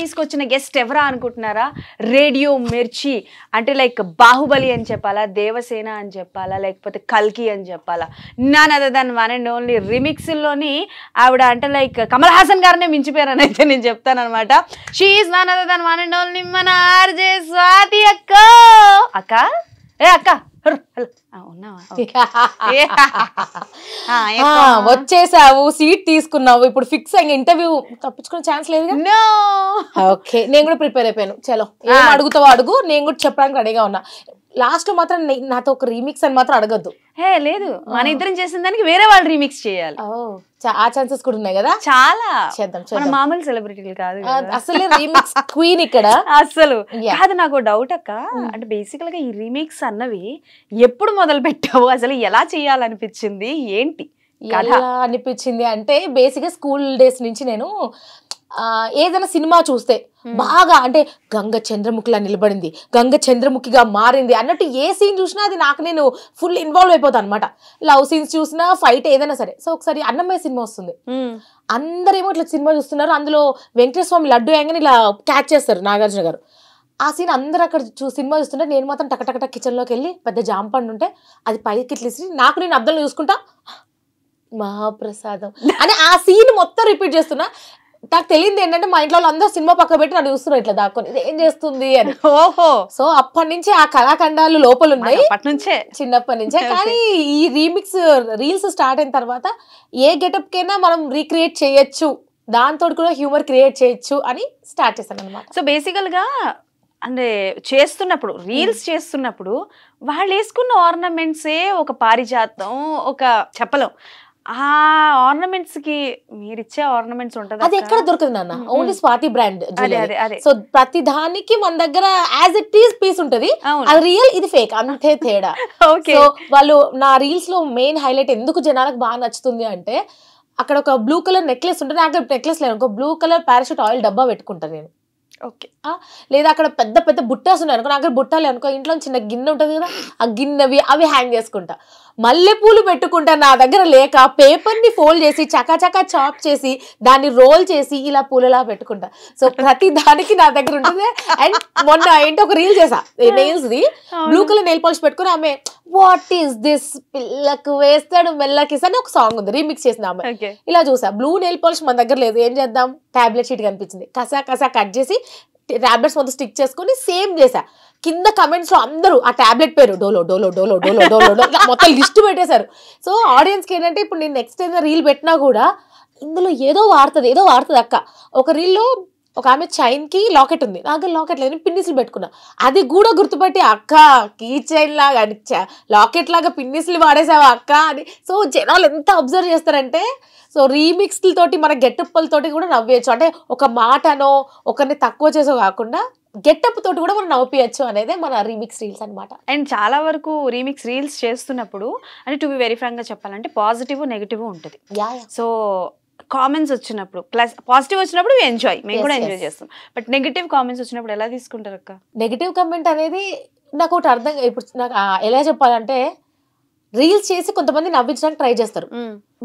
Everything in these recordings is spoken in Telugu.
తీసుకొచ్చిన గెస్ట్ ఎవరా అనుకుంటున్నారా రేడియో మిర్చి అంటే లైక్ బాహుబలి అని చెప్పాలా దేవసేన అని చెప్పాలా లేకపోతే కల్కి అని చెప్పాలా నాన్ అదే దాని వన్ అండ్ ఓన్లీ రిమిక్స్లోని ఆవిడ అంటే లైక్ కమల్ హాసన్ గారినే మించిపోయారని అయితే నేను అనమాట షీఈ్ నాన్ అదే దాని వన్ అండ్ ఓన్లీ మన ఆర్జే స్వాతి అక్క అక్క ఏ అక్క వచ్చేసావు సీట్ తీసుకున్నావు ఇప్పుడు ఫిక్స్ అయ్యి ఇంటర్వ్యూ తప్పించుకునే ఛాన్స్ లేదు ఓకే నేను కూడా ప్రిపేర్ అయిపోయాను చలో ఏం అడుగుతావో అడుగు నేను కూడా చెప్పడానికి రెడీగా ఉన్నా లాస్ట్ మాత్రం నాతో ఒక రీమిక్స్ అని మాత్రం అడగద్దు హే లేదు మన ఇద్దరం చేసిన దానికి వేరే వాళ్ళు రీమిక్స్ చేయాలి ఆ ఛాన్సెస్ కూడా ఉన్నాయి కదా చాలా చేద్దాం మామూలు సెలబ్రిటీలు కాదు అసలు రీమిక్స్ క్వీన్ ఇక్కడ అసలు కాదు నాకు డౌట్ అక్క hmm. అంటే బేసికల్ గా ఈ రీమిక్స్ అన్నవి ఎప్పుడు మొదలు పెట్టావు అసలు ఎలా చేయాలనిపించింది ఏంటి ఎలా అనిపించింది అంటే గా స్కూల్ డేస్ నుంచి నేను ఏదైనా సినిమా చూస్తే బాగా అంటే గంగ చంద్రముఖిలా నిలబడింది గంగ చంద్రముఖిగా మారింది అన్నట్టు ఏ సీన్ చూసినా అది నాకు నేను ఫుల్ ఇన్వాల్వ్ అయిపోతాను అనమాట లవ్ సీన్స్ చూసినా ఫైట్ ఏదైనా సరే సో ఒకసారి అన్నమయ్య సినిమా వస్తుంది అందరేమో ఇట్లా సినిమా చూస్తున్నారు అందులో వెంకటేశ్వమి లడ్డు యాంగని ఇలా క్యాచ్ చేస్తారు నాగార్జున గారు ఆ సీన్ అందరు అక్కడ చూ సినిమా చూస్తుంటే నేను మాత్రం టకటకట కిచెన్లోకి వెళ్ళి పెద్ద జాంపండు ఉంటే అది పైకి ఇట్లా నాకు నేను అర్థం చూసుకుంటా మహాప్రసాదం అని ఆ సీన్ మొత్తం రిపీట్ చేస్తున్నా నాకు తెలియదు ఏంటంటే మా ఇంట్లో అందరూ సినిమా పక్క పెట్టి నన్ను చూస్తున్నారు ఇట్లా దాక్కుని ఇది ఏం చేస్తుంది అని ఓహో సో అప్పటి నుంచి ఆ కళాఖండాలు లోపల ఉన్నాయి నుంచే చిన్నప్పటి నుంచే కానీ ఈ రీమిక్స్ రీల్స్ స్టార్ట్ అయిన తర్వాత ఏ గెటప్ కైనా మనం రీక్రియేట్ చేయొచ్చు దాంతో కూడా హ్యూమర్ క్రియేట్ చేయొచ్చు అని స్టార్ట్ చేశాను అనమాట సో బేసికల్గా అంటే చేస్తున్నప్పుడు రీల్స్ చేస్తున్నప్పుడు వాళ్ళు వేసుకున్న ఆర్నమెంట్సే ఒక పారిజాతం ఒక చెప్పలం ఆ ఆర్నమెంట్స్ కి మీరు ఇచ్చే ఆర్నమెంట్స్ ఉంటుంది అది ఎక్కడ దొరుకుతుంది నాన్న ఓన్లీ స్వాతి బ్రాండ్ సో ప్రతి దానికి మన దగ్గర యాజ్ ఇట్ ఈస్ పీస్ ఉంటది అది రియల్ ఇది ఫేక్ అంతే తేడా సో వాళ్ళు నా రీల్స్ లో మెయిన్ హైలైట్ ఎందుకు జనాలకు బాగా నచ్చుతుంది అంటే అక్కడ ఒక బ్లూ కలర్ నెక్లెస్ ఉంటుంది నాకు నెక్లెస్ లేదు ఒక బ్లూ కలర్ పారాషూట్ ఆయిల్ డబ్బా పెట్టుకుంటాను నేను ఓకే లేదా అక్కడ పెద్ద పెద్ద బుట్టాస్ ఉన్నాయి అనుకో అక్కడ బుట్టాలే అనుకో ఇంట్లో చిన్న గిన్నె ఉంటుంది కదా ఆ గిన్నెవి అవి హ్యాంగ్ చేసుకుంటా మల్లెపూలు పెట్టుకుంటా నా దగ్గర లేక పేపర్ని ఫోల్డ్ చేసి చకాచకా చాప్ చేసి దాన్ని రోల్ చేసి ఇలా పూలలా పెట్టుకుంటా సో ప్రతి దానికి నా దగ్గర ఉంటుంది అండ్ మొన్న ఏంటో ఒక రీల్ చేసా నెయిల్స్ది బ్లూ కలర్ నెయిల్ పాలిష్ పెట్టుకుని ఆమె వాట్ ఈస్ దిస్ పిల్లకు వేస్తాడు మెల్లకిస్ అని ఒక సాంగ్ ఉంది రీమిక్స్ చేసిన ఆమె ఇలా చూసా బ్లూ నెయిల్ పాలిష్ మన దగ్గర లేదు ఏం చేద్దాం టాబ్లెట్ షీట్ కనిపించింది కసా కసా కట్ చేసి ట్యాబ్లెట్స్ మొత్తం స్టిక్ చేసుకుని సేమ్ చేశా కింద కమెంట్స్ లో అందరూ ఆ టాబ్లెట్ పేరు డోలో డోలో డోలో డోలో డోలో డోలో మొత్తం లిస్ట్ పెట్టేశారు సో ఆడియన్స్కి ఏంటంటే ఇప్పుడు నేను నెక్స్ట్ ఏదైనా రీల్ పెట్టినా కూడా ఇందులో ఏదో వాడుతుంది ఏదో వాడుతుంది అక్క ఒక రీల్లో ఒక ఆమె చైన్కి లాకెట్ ఉంది నాకు లాకెట్ లేదు పిన్నిసులు పెట్టుకున్నా అది కూడా గుర్తుపట్టి అక్క కీ చైన్ లాగా లాకెట్ లాగా పిన్నిసులు వాడేసావా అక్క అని సో జనాలు ఎంత అబ్జర్వ్ చేస్తారంటే సో రీమిక్స్లతోటి మన గెటప్పులతోటి కూడా నవ్వేయచ్చు అంటే ఒక మాటనో ఒకరిని తక్కువ చేసో కాకుండా గెటప్ తోటి కూడా మనం నవ్వుకోవచ్చు అనేది మన రీమిక్స్ రీల్స్ అనమాట అండ్ చాలా వరకు రీమిక్స్ రీల్స్ చేస్తున్నప్పుడు అంటే టు బి వెరీ ఫ్రాంక్గా చెప్పాలంటే పాజిటివ్ నెగిటివ్ ఉంటుంది సో కామెంట్స్ వచ్చినప్పుడు ప్లస్ పాజిటివ్ వచ్చినప్పుడు ఎంజాయ్ మేము కూడా ఎంజాయ్ చేస్తాం బట్ నెగిటివ్ కామెంట్స్ వచ్చినప్పుడు ఎలా తీసుకుంటారు అక్క నెగిటివ్ కామెంట్ అనేది నాకు ఒకటి అర్థం ఇప్పుడు నాకు ఎలా చెప్పాలంటే రీల్స్ చేసి కొంతమంది నవ్వించడానికి ట్రై చేస్తారు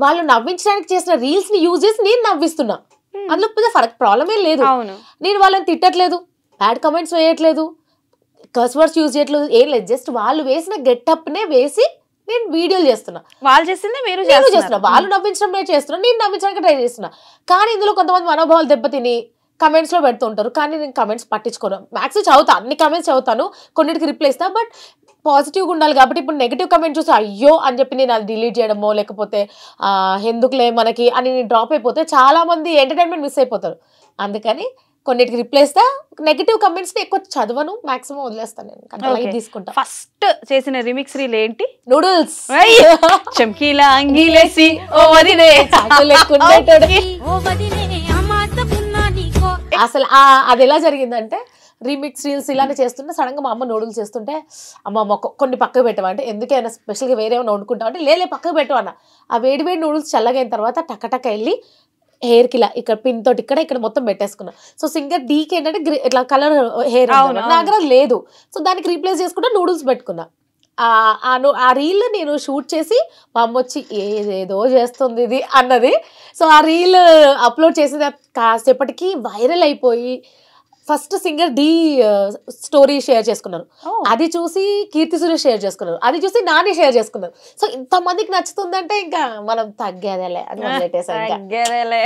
వాళ్ళు నవ్వించడానికి చేసిన రీల్స్ ని యూజ్ చేసి నేను నవ్విస్తున్నా అందులో పెద్ద ఫరక్ ప్రాబ్లం ఏం లేదు నేను వాళ్ళని తిట్టట్లేదు బ్యాడ్ కమెంట్స్ వేయట్లేదు కస్వర్డ్స్ యూజ్ చేయట్లేదు ఏం లేదు జస్ట్ వాళ్ళు వేసిన నే వేసి నేను వీడియోలు చేస్తున్నా వాళ్ళు చేసింది మీరు నేను చేస్తున్నా వాళ్ళు నవ్వించడం నేను చేస్తున్నా నేను నవ్వించడానికి ట్రై చేస్తున్నా కానీ ఇందులో కొంతమంది మనోభావాలు దెబ్బతిని కమెంట్స్లో పెడుతుంటారు కానీ నేను కమెంట్స్ పట్టించుకోను మ్యాక్స్ చదువుతాను అన్ని కమెంట్స్ చదువుతాను కొన్నిటికి రిప్లై ఇస్తా బట్ పాజిటివ్గా ఉండాలి కాబట్టి ఇప్పుడు నెగిటివ్ కమెంట్ చూస్తే అయ్యో అని చెప్పి నేను అది డిలీట్ చేయడమో లేకపోతే ఎందుకులే మనకి అని నేను డ్రాప్ అయిపోతే చాలామంది ఎంటర్టైన్మెంట్ మిస్ అయిపోతారు అందుకని కొన్నిటికి రిప్లేస్ దా నెగిటివ్ కమెంట్స్ ఎక్కువ చదవను మాక్సిమం వదిలేస్తాను నేను తీసుకుంటా ఫస్ట్ చేసిన రిమిక్స్ రీల్ ఏంటి నూడిల్స్ చమ్కీలా ఓ అసలు అది ఎలా జరిగిందంటే రీమిక్స్ రీల్స్ ఇలానే చేస్తుంటే సడన్గా మా అమ్మ నూడిల్స్ చేస్తుంటే అమ్మ మొక్క కొన్ని పక్కకు పెట్టవా అంటే ఎందుకైనా స్పెషల్గా వేరే ఏమైనా వండుకుంటావు అంటే లేలే పక్కకు పెట్టవా అన్న ఆ వేడి వేడి నూడిల్స్ చల్లగైన తర్వాత టక్కటక్క వెళ్ళి హెయిర్ కి ఇలా ఇక్కడ పిన్ తోటి ఇక్కడ ఇక్కడ మొత్తం పెట్టేసుకున్నా సో సింగర్ డీకి ఏంటంటే ఇట్లా కలర్ హెయిర్ దగ్గర లేదు సో దానికి రీప్లేస్ చేసుకుంటే నూడిల్స్ పెట్టుకున్నా ఆ రీల్ నేను షూట్ చేసి మా అమ్మ వచ్చి ఏదేదో చేస్తుంది ఇది అన్నది సో ఆ రీల్ అప్లోడ్ చేసిన కాసేపటికి వైరల్ అయిపోయి ఫస్ట్ సింగర్ డి స్టోరీ షేర్ చేసుకున్నారు అది చూసి కీర్తి సురేష్ షేర్ చేసుకున్నారు అది చూసి నాని షేర్ చేసుకున్నారు సో ఇంత మందికి నచ్చుతుందంటే ఇంకా మనం తగ్గేదేలే తగ్గేదేలే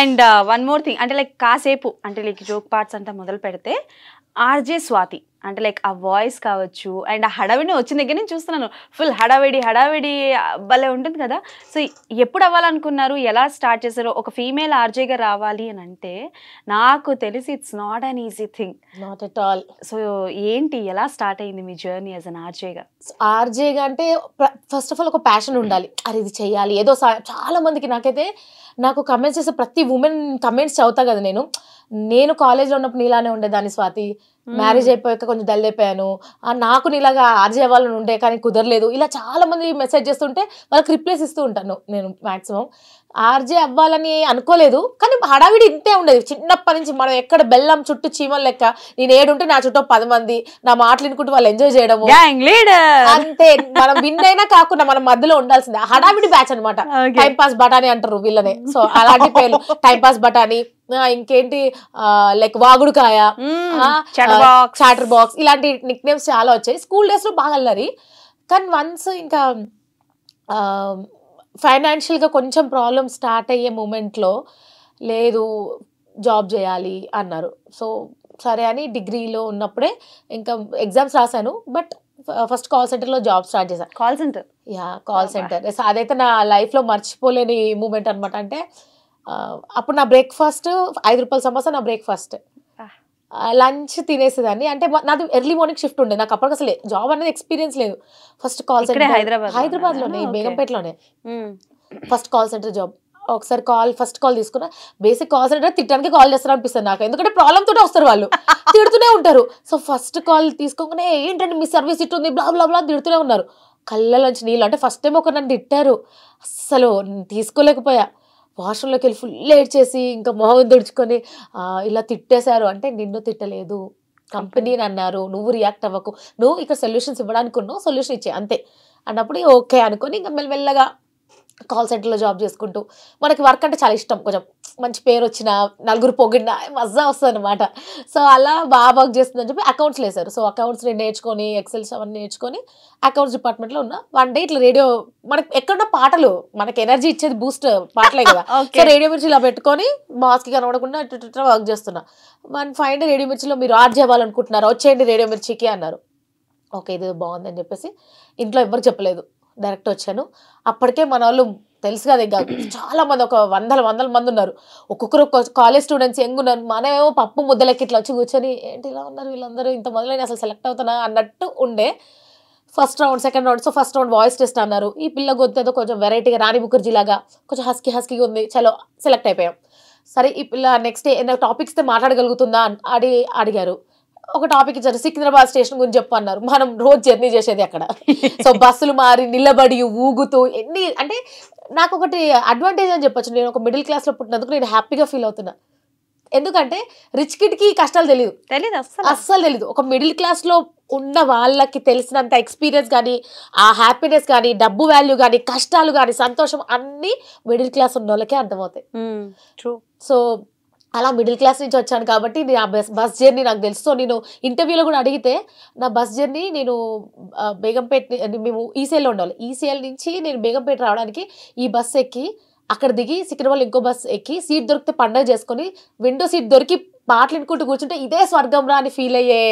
అండ్ వన్ మోర్ థింగ్ అంటే లైక్ కాసేపు అంటే లైక్ జోక్ పార్ట్స్ అంతా మొదలు పెడితే ఆర్జే స్వాతి అంటే లైక్ ఆ వాయిస్ కావచ్చు అండ్ ఆ హడావిడి వచ్చిన దగ్గర నేను చూస్తున్నాను ఫుల్ హడావిడి హడావిడి భలే ఉంటుంది కదా సో ఎప్పుడు అవ్వాలనుకున్నారు ఎలా స్టార్ట్ చేశారు ఒక ఫీమేల్ ఆర్జేగా రావాలి అని అంటే నాకు తెలిసి it's not an easy thing not at all so ఏంటి ఎలా స్టార్ట్ అయింది మీ జర్నీ యాజ్ అన్ ఆర్జేగా ఆర్జేగా అంటే ఫస్ట్ ఆఫ్ ఆల్ ఒక ప్యాషన్ ఉండాలి అది ఇది చేయాలి ఏదో చాలా మందికి నాకైతే నాకు కమెంట్స్ చేసే ప్రతి ఉమెన్ కమెంట్స్ చదువుతా కదా నేను నేను కాలేజ్లో ఉన్నప్పుడు నీలానే ఉండేదాన్ని స్వాతి మ్యారేజ్ అయిపోయాక కొంచెం డల్ అయిపోయాను నాకు నీలాగా ఆర్జీ అవ్వాలని ఉండే కానీ కుదరలేదు ఇలా చాలా మంది మెసేజ్ చేస్తుంటే వాళ్ళకి రిప్లేస్ ఇస్తూ ఉంటాను నేను మాక్సిమం ఆర్జే అవ్వాలని అనుకోలేదు కానీ హడావిడి ఇంతే ఉండేది చిన్నప్పటి నుంచి మనం ఎక్కడ బెల్లం చుట్టూ చీమల లెక్క నేను ఏడుంటే నా చుట్టూ పది మంది నా మాటలు వినుకుంటూ వాళ్ళు ఎంజాయ్ చేయడము అంతే మనం విన్ అయినా కాకుండా మనం మధ్యలో ఉండాల్సిందే హడావిడి బ్యాచ్ అనమాట టైం పాస్ బటానీ అంటారు వీళ్ళనే సో అలాంటి పేర్లు టైం పాస్ బటానీ ఇంకేంటి లైక్ వాగుడుకాయ చాటర్ బాక్స్ ఇలాంటి నిక్ నేమ్స్ చాలా వచ్చాయి స్కూల్ డేస్ లో బాగా అల్లరి కానీ వన్స్ ఇంకా ఫైనాన్షియల్గా కొంచెం ప్రాబ్లమ్ స్టార్ట్ అయ్యే మూమెంట్లో లేదు జాబ్ చేయాలి అన్నారు సో సరే అని డిగ్రీలో ఉన్నప్పుడే ఇంకా ఎగ్జామ్స్ రాశాను బట్ ఫస్ట్ కాల్ సెంటర్లో జాబ్ స్టార్ట్ చేశాను call center yeah call center అదైతే నా లైఫ్లో మర్చిపోలేని మూమెంట్ అనమాట అంటే అప్పుడు నా బ్రేక్ఫాస్ట్ ఐదు రూపాయల సమోసా నా బ్రేక్ఫాస్ట్ లంచ్ తినేసేదాన్ని అంటే నాది ఎర్లీ మార్నింగ్ షిఫ్ట్ ఉండే నాకు అప్పటికి అసలు జాబ్ అనేది ఎక్స్పీరియన్స్ లేదు ఫస్ట్ కాల్ సెంటర్ హైదరాబాద్ హైదరాబాద్లోనే బేగంపేటలోనే ఫస్ట్ కాల్ సెంటర్ జాబ్ ఒకసారి కాల్ ఫస్ట్ కాల్ తీసుకున్నా బేసిక్ కాల్ సెంటర్ తిట్టడానికి కాల్ చేస్తారు అనిపిస్తుంది నాకు ఎందుకంటే ప్రాబ్లమ్ తోటే వస్తారు వాళ్ళు తిడుతూనే ఉంటారు సో ఫస్ట్ కాల్ తీసుకోకుండా ఏంటంటే మీ సర్వీస్ ఇట్టుంది బ్లా బ్లా బ్లా తిడుతూనే ఉన్నారు కళ్ళలోంచి నీళ్ళు అంటే ఫస్ట్ టైం ఒక నన్ను తిట్టారు అస్సలు తీసుకోలేకపోయా వాష్రూమ్లోకి వెళ్ళి ఫుల్ లేట్ చేసి ఇంకా మొహం దుడుచుకొని ఇలా తిట్టేశారు అంటే నిన్ను తిట్టలేదు కంపెనీని అన్నారు నువ్వు రియాక్ట్ అవ్వకు నువ్వు ఇక్కడ సొల్యూషన్స్ ఇవ్వడానికి ఉన్నావు సొల్యూషన్ ఇచ్చే అంతే అన్నప్పుడు ఓకే అనుకొని ఇంకా మెల్లమెల్లగా కాల్ సెంటర్లో జాబ్ చేసుకుంటూ మనకి వర్క్ అంటే చాలా ఇష్టం కొంచెం మంచి పేరు వచ్చిన నలుగురు పొగిడిన మజా వస్తుంది అనమాట సో అలా బాగా వర్క్ చేస్తుందని చెప్పి అకౌంట్స్ లేసారు సో అకౌంట్స్ నేను నేర్చుకొని ఎక్సెల్స్ అవన్నీ నేర్చుకొని అకౌంట్స్ డిపార్ట్మెంట్లో ఉన్న వన్ డే ఇట్లా రేడియో మనకి ఎక్కడున్న పాటలు మనకి ఎనర్జీ ఇచ్చేది బూస్ట్ పాటలే కదా సో రేడియో మిర్చి ఇలా పెట్టుకొని మాస్కి కనబడకుండా ఇట్లా వర్క్ చేస్తున్నా వన్ ఫైవ్ డే రేడియో మిర్చిలో మీరు ఆర్ట్ చేయాలనుకుంటున్నారు వచ్చేయండి రేడియో మిర్చికి అన్నారు ఓకే ఇది బాగుందని చెప్పేసి ఇంట్లో ఎవరు చెప్పలేదు డైరెక్ట్ వచ్చాను అప్పటికే మన వాళ్ళు తెలుసు కదా ఇంకా చాలా మంది ఒక వందల వందల మంది ఉన్నారు ఒక్కొక్కరు ఒక్క కాలేజ్ స్టూడెంట్స్ యంగ్ ఉన్నారు మనమేమో పప్పు ముద్దలకి ఇట్లా వచ్చి కూర్చొని ఏంటి ఇలా ఉన్నారు వీళ్ళందరూ ఇంత మొదలైన అసలు సెలెక్ట్ అవుతున్నా అన్నట్టు ఉండే first round second round so first round voice test అన్నారు ఈ పిల్ల గొంతేదో కొంచెం వెరైటీగా రాణి ముఖర్జీ లాగా కొంచెం హస్కీ హస్కీగా ఉంది చలో సెలెక్ట్ అయిపోయాం సరే ఈ పిల్ల నెక్స్ట్ ఏదైనా టాపిక్స్తో మాట్లాడగలుగుతుందా అని అడిగారు ఒక టాపిక్ ఇచ్చారు సికింద్రాబాద్ స్టేషన్ గురించి చెప్పన్నారు అన్నారు మనం రోజు జర్నీ చేసేది అక్కడ సో బస్సులు మారి నిలబడి ఊగుతూ ఎన్ని అంటే నాకు ఒకటి అడ్వాంటేజ్ అని చెప్పొచ్చు నేను ఒక మిడిల్ క్లాస్లో పుట్టినందుకు నేను హ్యాపీగా ఫీల్ అవుతున్నా ఎందుకంటే రిచ్ కి కష్టాలు తెలియదు తెలియదు అస్సలు అస్సలు తెలియదు ఒక మిడిల్ క్లాస్లో ఉన్న వాళ్ళకి తెలిసినంత ఎక్స్పీరియన్స్ కానీ ఆ హ్యాపీనెస్ కానీ డబ్బు వాల్యూ కానీ కష్టాలు కానీ సంతోషం అన్ని మిడిల్ క్లాస్ ఉన్న వాళ్ళకే అర్థమవుతాయి సో అలా మిడిల్ క్లాస్ నుంచి వచ్చాను కాబట్టి నేను బస్ బస్ జర్నీ నాకు తెలుసు సో నేను ఇంటర్వ్యూలో కూడా అడిగితే నా బస్ జర్నీ నేను బేగంపేట మేము ఈసీఎల్లో ఉండాలి ఈసీఎల్ నుంచి నేను బేగంపేట రావడానికి ఈ బస్ ఎక్కి అక్కడ దిగి సికింద్రాబాద్ ఇంకో బస్ ఎక్కి సీట్ దొరికితే పండగ చేసుకొని విండో సీట్ దొరికి పాటలు వినుకుంటూ కూర్చుంటే ఇదే స్వర్గం రా అని ఫీల్ అయ్యే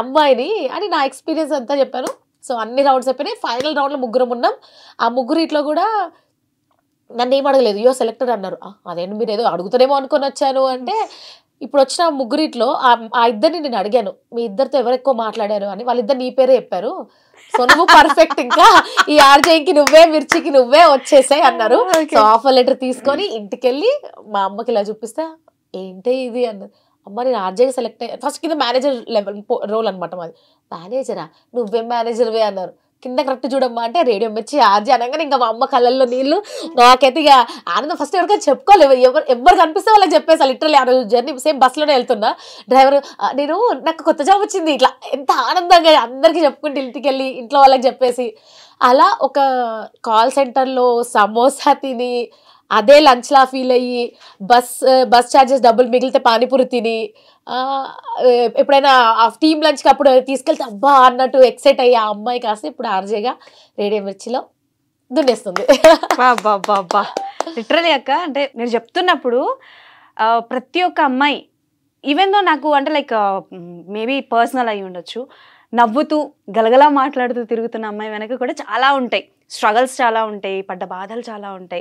అమ్మాయిని అని నా ఎక్స్పీరియన్స్ అంతా చెప్పాను సో అన్ని రౌండ్స్ చెప్పినాయి ఫైనల్ రౌండ్లో ముగ్గురం ఉన్నాం ఆ ముగ్గురు ఇట్లో కూడా నన్ను ఏం అడగలేదు యో సెలెక్టెడ్ అన్నారు అదేంటి మీరు ఏదో అడుగుతారేమో అనుకొని వచ్చాను అంటే ఇప్పుడు వచ్చిన ముగ్గురిట్లో ఆ ఇద్దరిని నేను అడిగాను మీ ఇద్దరితో ఎవరు ఎక్కువ మాట్లాడారు అని వాళ్ళిద్దరు నీ పేరే చెప్పారు సో నువ్వు పర్ఫెక్ట్ ఇంకా ఈ ఆర్జేకి నువ్వే మిర్చికి నువ్వే వచ్చేసాయి అన్నారు సో ఆఫర్ లెటర్ తీసుకొని ఇంటికి వెళ్ళి మా అమ్మకి ఇలా చూపిస్తే ఏంటి ఇది అన్నది అమ్మ నేను ఆర్జేకి సెలెక్ట్ అయ్యా ఫస్ట్ కింద మేనేజర్ లెవెల్ రోల్ అనమాట మాది మేనేజరా నువ్వే మేనేజర్వే అన్నారు కింద కరెక్ట్ చూడమ్మా అంటే రేడియో మిర్చి ఆర్జీ అనగానే ఇంకా మా అమ్మ కళ్ళల్లో నీళ్ళు నాకైతే ఇక ఆనందం ఫస్ట్ ఎవరికైనా చెప్పుకోలేవు ఎవరు ఎవరు కనిపిస్తే వాళ్ళకి చెప్పేసా లిటరలీ ఆ రోజు జర్నీ సేమ్ బస్సులోనే వెళ్తున్నా డ్రైవర్ నేను నాకు కొత్త జాబ్ వచ్చింది ఇట్లా ఎంత ఆనందంగా అందరికీ చెప్పుకుంటే ఇంటికి వెళ్ళి ఇంట్లో వాళ్ళకి చెప్పేసి అలా ఒక కాల్ సెంటర్లో సమోసా తిని అదే లంచ్లా ఫీల్ అయ్యి బస్ బస్ ఛార్జెస్ డబ్బులు మిగిలితే పానీపూరి తిని ఎప్పుడైనా టీమ్ లంచ్కి అప్పుడు తీసుకెళ్తే అబ్బా అన్నట్టు ఎక్సైట్ అయ్యి ఆ అమ్మాయి కాస్త ఇప్పుడు ఆర్జేగా రేడియో మిర్చిలో దున్నేస్తుంది లిటరలీ అక్క అంటే నేను చెప్తున్నప్పుడు ప్రతి ఒక్క అమ్మాయి ఈవెన్ దో నాకు అంటే లైక్ మేబీ పర్సనల్ అయి ఉండొచ్చు నవ్వుతూ గలగలా మాట్లాడుతూ తిరుగుతున్న అమ్మాయి వెనక కూడా చాలా ఉంటాయి స్ట్రగల్స్ చాలా ఉంటాయి పడ్డ బాధలు చాలా ఉంటాయి